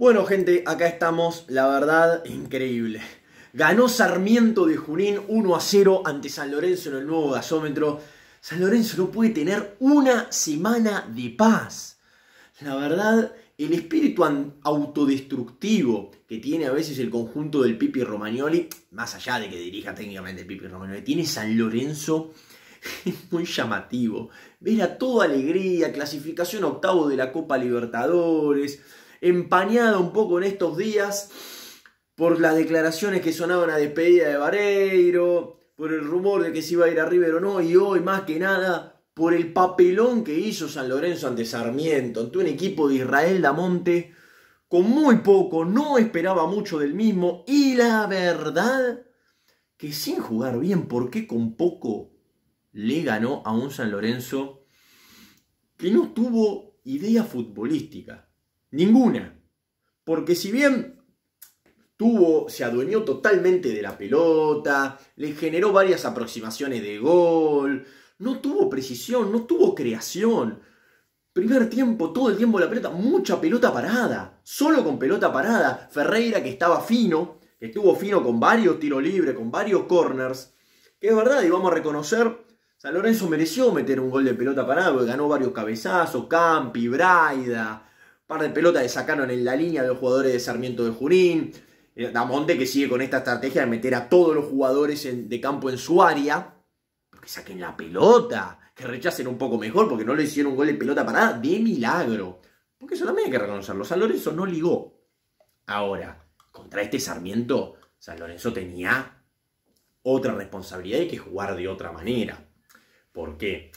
Bueno, gente, acá estamos, la verdad, increíble. Ganó Sarmiento de Junín 1 a 0 ante San Lorenzo en el nuevo gasómetro. San Lorenzo no puede tener una semana de paz. La verdad, el espíritu autodestructivo que tiene a veces el conjunto del Pipi Romagnoli, más allá de que dirija técnicamente el Pipi Romagnoli, tiene San Lorenzo muy llamativo. Ver toda alegría, clasificación octavo de la Copa Libertadores, empañada un poco en estos días por las declaraciones que sonaban a despedida de Vareiro, por el rumor de que se iba a ir a River o no, y hoy más que nada por el papelón que hizo San Lorenzo ante Sarmiento, ante un equipo de Israel Damonte, con muy poco, no esperaba mucho del mismo, y la verdad que sin jugar bien, porque con poco le ganó a un San Lorenzo que no tuvo idea futbolística. Ninguna. Porque si bien tuvo, se adueñó totalmente de la pelota, le generó varias aproximaciones de gol, no tuvo precisión, no tuvo creación. Primer tiempo, todo el tiempo la pelota, mucha pelota parada, solo con pelota parada. Ferreira que estaba fino, que estuvo fino con varios tiros libres, con varios corners, que es verdad y vamos a reconocer, San Lorenzo mereció meter un gol de pelota parada, porque ganó varios cabezazos, Campi, Braida, par de pelotas que sacaron en la línea de los jugadores de Sarmiento de Jurín. Eh, Damonte que sigue con esta estrategia de meter a todos los jugadores de campo en su área. Pero que saquen la pelota. Que rechacen un poco mejor porque no le hicieron un gol de pelota para nada. De milagro. Porque eso también hay que reconocerlo. San Lorenzo no ligó. Ahora, contra este Sarmiento, San Lorenzo tenía otra responsabilidad y que jugar de otra manera. ¿Por qué?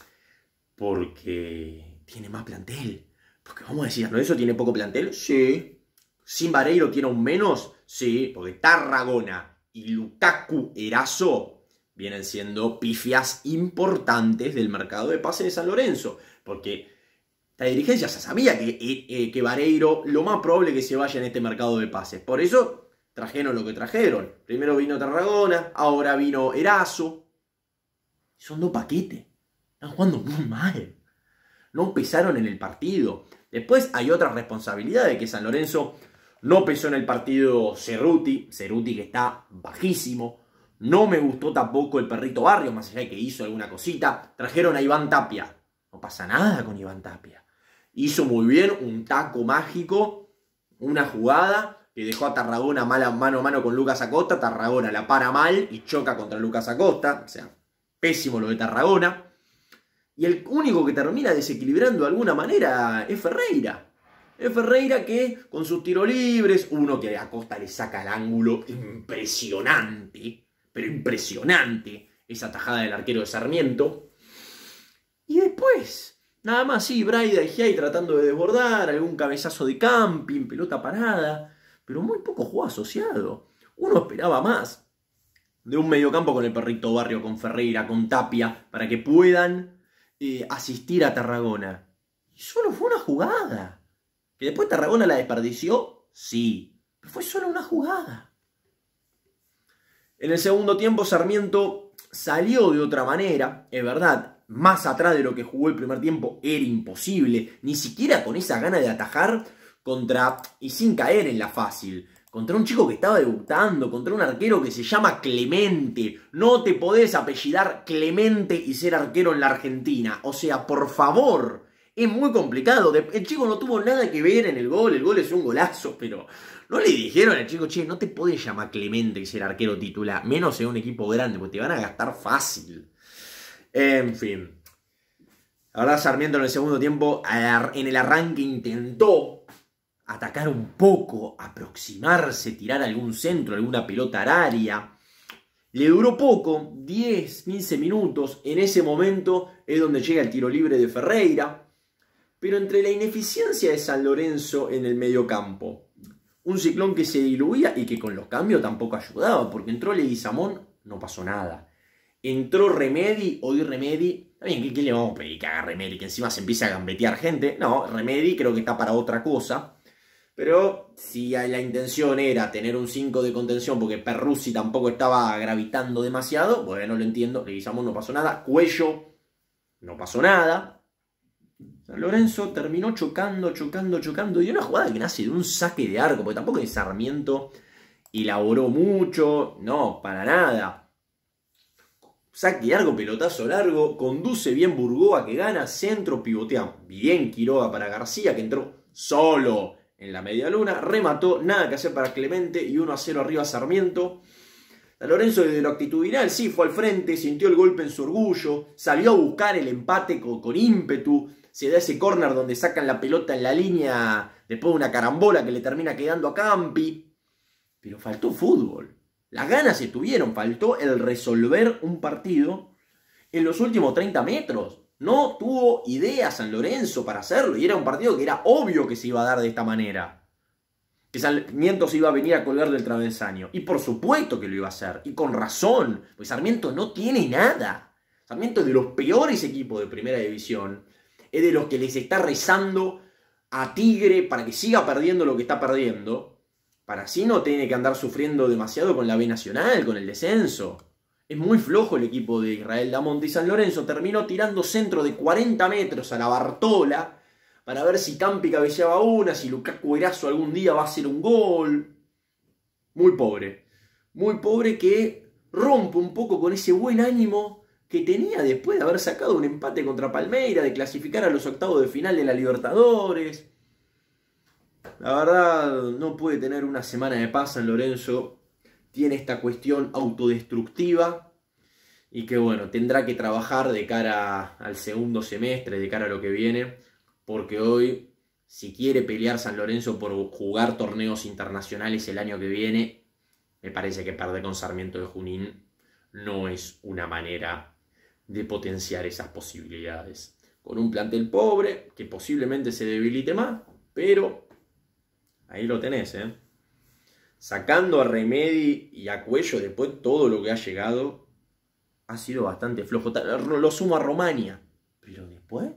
Porque tiene más plantel. Porque vamos a decir, ¿no? ¿eso tiene poco plantel? Sí. ¿Sin Vareiro tiene un menos? Sí, porque Tarragona y Lukaku Erazo vienen siendo pifias importantes del mercado de pases de San Lorenzo. Porque la dirigencia ya sabía que, eh, eh, que Vareiro lo más probable que se vaya en este mercado de pases. Por eso trajeron lo que trajeron. Primero vino Tarragona, ahora vino Erazo. Son dos paquetes. Están jugando muy mal no pesaron en el partido. Después hay otra responsabilidad de que San Lorenzo no pesó en el partido Cerruti, Cerruti que está bajísimo. No me gustó tampoco el perrito Barrio, más allá de que hizo alguna cosita. Trajeron a Iván Tapia. No pasa nada con Iván Tapia. Hizo muy bien un taco mágico, una jugada que dejó a Tarragona mala mano a mano con Lucas Acosta. Tarragona la para mal y choca contra Lucas Acosta. O sea, pésimo lo de Tarragona. Y el único que termina desequilibrando de alguna manera es Ferreira. Es Ferreira que con sus tiros libres, uno que a Costa le saca el ángulo impresionante, pero impresionante, esa tajada del arquero de Sarmiento. Y después, nada más, sí, Braida y Giai tratando de desbordar, algún cabezazo de camping, pelota parada, pero muy poco juego asociado. Uno esperaba más de un mediocampo con el perrito Barrio, con Ferreira, con Tapia, para que puedan eh, asistir a Tarragona. Y solo fue una jugada. Que después Tarragona la desperdició, sí. Pero fue solo una jugada. En el segundo tiempo Sarmiento salió de otra manera, es verdad, más atrás de lo que jugó el primer tiempo era imposible, ni siquiera con esa gana de atajar contra y sin caer en la fácil. Contra un chico que estaba debutando, contra un arquero que se llama Clemente. No te podés apellidar Clemente y ser arquero en la Argentina. O sea, por favor. Es muy complicado. El chico no tuvo nada que ver en el gol. El gol es un golazo, pero no le dijeron al chico, che, no te podés llamar Clemente y ser arquero titular. Menos en un equipo grande, porque te van a gastar fácil. En fin. Ahora Sarmiento en el segundo tiempo, en el arranque intentó atacar un poco, aproximarse, tirar algún centro, alguna pelota araria. Le duró poco, 10, 15 minutos. En ese momento es donde llega el tiro libre de Ferreira. Pero entre la ineficiencia de San Lorenzo en el mediocampo, un ciclón que se diluía y que con los cambios tampoco ayudaba, porque entró Leguizamón, no pasó nada. Entró Remedi, hoy Remedi ¿qué, le vamos a pedir que haga Remedi? Que encima se empieza a gambetear gente. No, Remedi creo que está para otra cosa. Pero si la intención era tener un 5 de contención porque Perruzzi tampoco estaba gravitando demasiado, bueno, lo entiendo, Leguizamón no pasó nada, Cuello no pasó nada. San Lorenzo terminó chocando, chocando, chocando. Y una jugada que nace de un saque de arco, porque tampoco es Sarmiento y laboró mucho, no, para nada. Saque de arco, pelotazo largo, conduce bien Burgoa que gana, centro, pivotea bien Quiroga para García que entró solo en la media luna. Remató, nada que hacer para Clemente y 1 a 0 arriba Sarmiento. Lorenzo desde lo actitudinal sí fue al frente, sintió el golpe en su orgullo, salió a buscar el empate con, ímpetu. Se da ese córner donde sacan la pelota en la línea después de una carambola que le termina quedando a Campi. Pero faltó fútbol. Las ganas se tuvieron, faltó el resolver un partido en los últimos 30 metros. No tuvo idea San Lorenzo para hacerlo y era un partido que era obvio que se iba a dar de esta manera. Que Sarmiento se iba a venir a colgar del travesaño. Y por supuesto que lo iba a hacer. Y con razón. Pues Sarmiento no tiene nada. Sarmiento es de los peores equipos de primera división. Es de los que les está rezando a Tigre para que siga perdiendo lo que está perdiendo. Para así no tiene que andar sufriendo demasiado con la B Nacional, con el descenso. Es muy flojo el equipo de Israel Damonte y San Lorenzo terminó tirando centro de 40 metros a la Bartola para ver si Campi cabeceaba una, si Lucas Cuerazo algún día va a hacer un gol. Muy pobre. Muy pobre que rompe un poco con ese buen ánimo que tenía después de haber sacado un empate contra Palmeira, de clasificar a los octavos de final de la Libertadores. La verdad, no puede tener una semana de paz San Lorenzo tiene esta cuestión autodestructiva y que bueno, tendrá que trabajar de cara al segundo semestre, de cara a lo que viene, porque hoy, si quiere pelear San Lorenzo por jugar torneos internacionales el año que viene, me parece que perder con Sarmiento de Junín no es una manera de potenciar esas posibilidades. Con un plantel pobre, que posiblemente se debilite más, pero ahí lo tenés, ¿eh? sacando a Remedi y a Cuello después todo lo que ha llegado, ha sido bastante flojo. Lo sumo a Romania, pero después,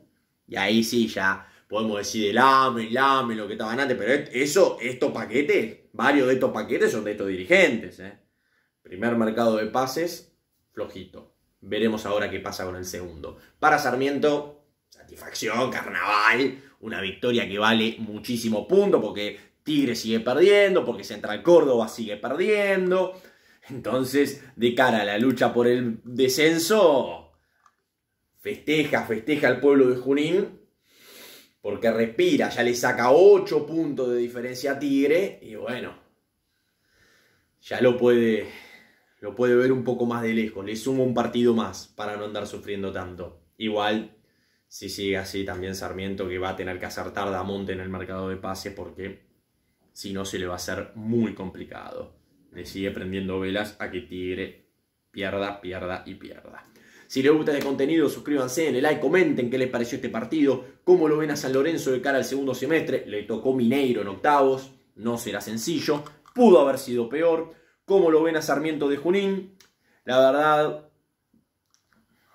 y ahí sí ya podemos decir el lame el lo que estaban antes, pero eso, estos paquetes, varios de estos paquetes son de estos dirigentes. ¿eh? Primer mercado de pases, flojito. Veremos ahora qué pasa con el segundo. Para Sarmiento, satisfacción, carnaval, una victoria que vale muchísimo punto, porque Tigre sigue perdiendo, porque Central Córdoba sigue perdiendo. Entonces, de cara a la lucha por el descenso, festeja, festeja al pueblo de Junín, porque respira, ya le saca 8 puntos de diferencia a Tigre, y bueno, ya lo puede, lo puede ver un poco más de lejos, le suma un partido más para no andar sufriendo tanto. Igual, si sigue así, también Sarmiento que va a tener que acertar Damonte en el mercado de pase porque si no se le va a hacer muy complicado. Le sigue prendiendo velas a que Tigre pierda, pierda y pierda. Si les gusta este contenido, suscríbanse, denle like, comenten qué les pareció este partido, cómo lo ven a San Lorenzo de cara al segundo semestre. Le tocó Mineiro en octavos, no será sencillo, pudo haber sido peor. ¿Cómo lo ven a Sarmiento de Junín? La verdad,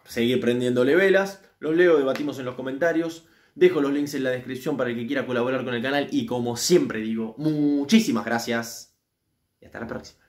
seguir prendiéndole velas. Los leo, debatimos en los comentarios. Dejo los links en la descripción para el que quiera colaborar con el canal y como siempre digo, muchísimas gracias y hasta la próxima.